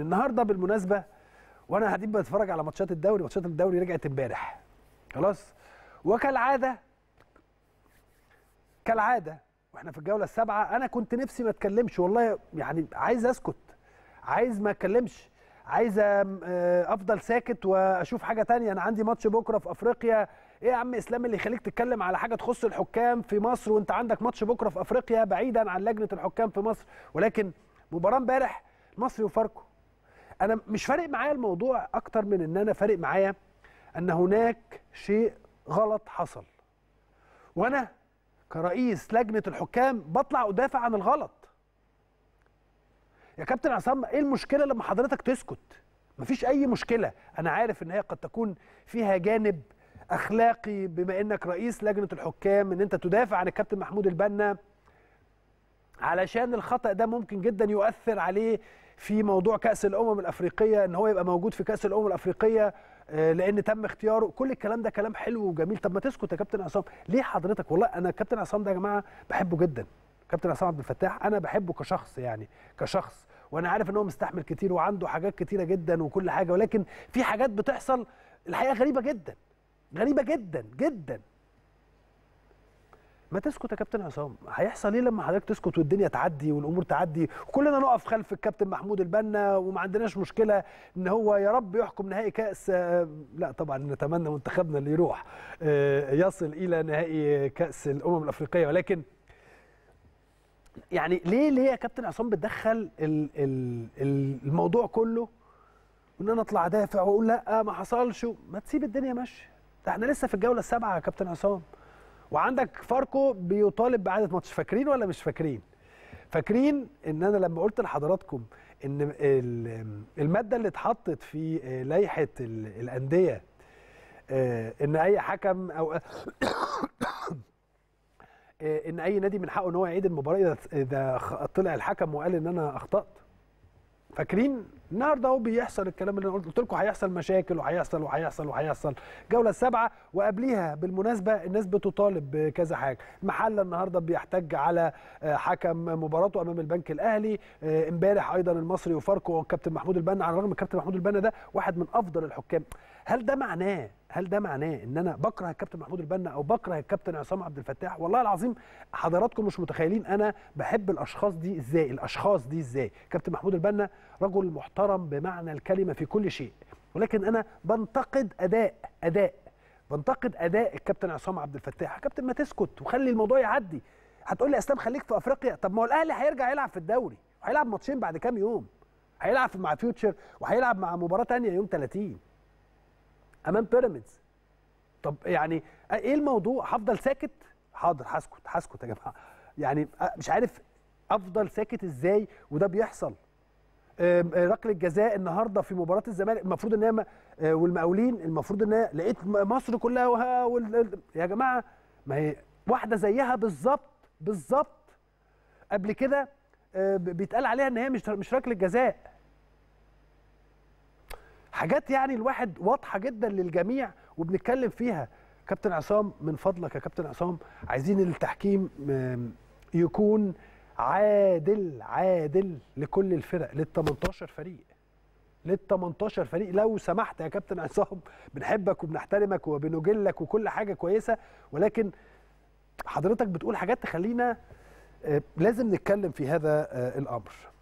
النهارده بالمناسبه وانا قاعدين بتفرج على ماتشات الدوري ماتشات الدوري رجعت امبارح خلاص وكالعاده كالعاده واحنا في الجوله السابعه انا كنت نفسي ما اتكلمش والله يعني عايز اسكت عايز ما اتكلمش عايز آه، افضل ساكت واشوف حاجه تانية انا عندي ماتش بكره في افريقيا ايه يا عم اسلام اللي يخليك تتكلم على حاجه تخص الحكام في مصر وانت عندك ماتش بكره في افريقيا بعيدا عن لجنه الحكام في مصر ولكن مباراه امبارح مصري وفاركو انا مش فارق معايا الموضوع اكتر من ان انا فارق معايا ان هناك شيء غلط حصل وانا كرئيس لجنه الحكام بطلع ادافع عن الغلط يا كابتن عصام ايه المشكله لما حضرتك تسكت مفيش اي مشكله انا عارف ان هي قد تكون فيها جانب اخلاقي بما انك رئيس لجنه الحكام ان انت تدافع عن الكابتن محمود البنا علشان الخطا ده ممكن جدا يؤثر عليه في موضوع كاس الامم الافريقيه ان هو يبقى موجود في كاس الامم الافريقيه آه، لان تم اختياره كل الكلام ده كلام حلو وجميل طب ما تسكت يا كابتن عصام ليه حضرتك والله انا كابتن عصام ده يا جماعه بحبه جدا كابتن عصام عبد الفتاح انا بحبه كشخص يعني كشخص وانا عارف ان هو مستحمل كتير وعنده حاجات كتيره جدا وكل حاجه ولكن في حاجات بتحصل الحقيقه غريبه جدا غريبه جدا جدا ما تسكت يا كابتن عصام هيحصل ايه لما حضرتك تسكت والدنيا تعدي والامور تعدي وكلنا نقف خلف الكابتن محمود البنا وما عندناش مشكله ان هو يا رب يحكم نهائي كاس آه، لا طبعا نتمنى منتخبنا اللي يروح آه، يصل الى نهائي كاس الامم الافريقيه ولكن يعني ليه ليه يا كابتن عصام بتدخل الموضوع كله وان انا اطلع دافع واقول لا ما حصلش ما تسيب الدنيا ماشيه ده احنا لسه في الجوله السابعه يا كابتن عصام وعندك فاركو بيطالب باعاده ماتش فاكرين ولا مش فاكرين فاكرين ان انا لما قلت لحضراتكم ان الماده اللي اتحطت في آه، لائحه الانديه آه، ان اي حكم او آه، ان اي نادي من حقه ان هو يعيد المباراه اذا طلع الحكم وقال ان انا اخطات فاكرين النهارده اهو بيحصل الكلام اللي انا قلت لكم هيحصل مشاكل وهيحصل وهيحصل وهيحصل جوله السابعه وقبليها بالمناسبه الناس بتطالب بكذا حاجه المحله النهارده بيحتج على آه، حكم مباراته امام البنك الاهلي آه، امبارح ايضا المصري وفاركو والكابتن محمود البنا على الرغم من الكابتن محمود البنا ده واحد من افضل الحكام هل ده معناه هل ده معناه ان انا بكره الكابتن محمود البنا او بكره الكابتن عصام عبد الفتاح والله العظيم حضراتكم مش متخيلين انا بحب الاشخاص دي ازاي الاشخاص دي ازاي كابتن محمود البنا رجل محترم بمعنى الكلمه في كل شيء ولكن انا بنتقد اداء اداء بنتقد اداء الكابتن عصام عبد الفتاح كابتن ما تسكت وخلي الموضوع يعدي هتقول لي اسلام خليك في افريقيا طب ما هو الاهلي هيرجع يلعب في الدوري وهيلعب ماتشين بعد كام يوم هيلعب مع فيوتشر وهيلعب مع مباراه ثانيه يوم 30 امام بيراميدز طب يعني ايه الموضوع هفضل ساكت حاضر هسكت هسكت يا جماعه يعني مش عارف افضل ساكت ازاي وده بيحصل آه، ركله الجزاء النهارده في مباراه الزمالك المفروض ان هي آه، والمقاولين المفروض ان هي لقيت مصر كلها وها يا جماعه ما هي واحده زيها بالظبط بالظبط قبل كده آه، بيتقال عليها ان هي مش مش ركله جزاء حاجات يعني الواحد واضحه جدا للجميع وبنتكلم فيها كابتن عصام من فضلك يا كابتن عصام عايزين التحكيم يكون عادل عادل لكل الفرق لل 18 فريق لل 18 فريق لو سمحت يا كابتن عصام بنحبك وبنحترمك وبنجلك وكل حاجه كويسه ولكن حضرتك بتقول حاجات تخلينا آه، لازم نتكلم في هذا آه، الامر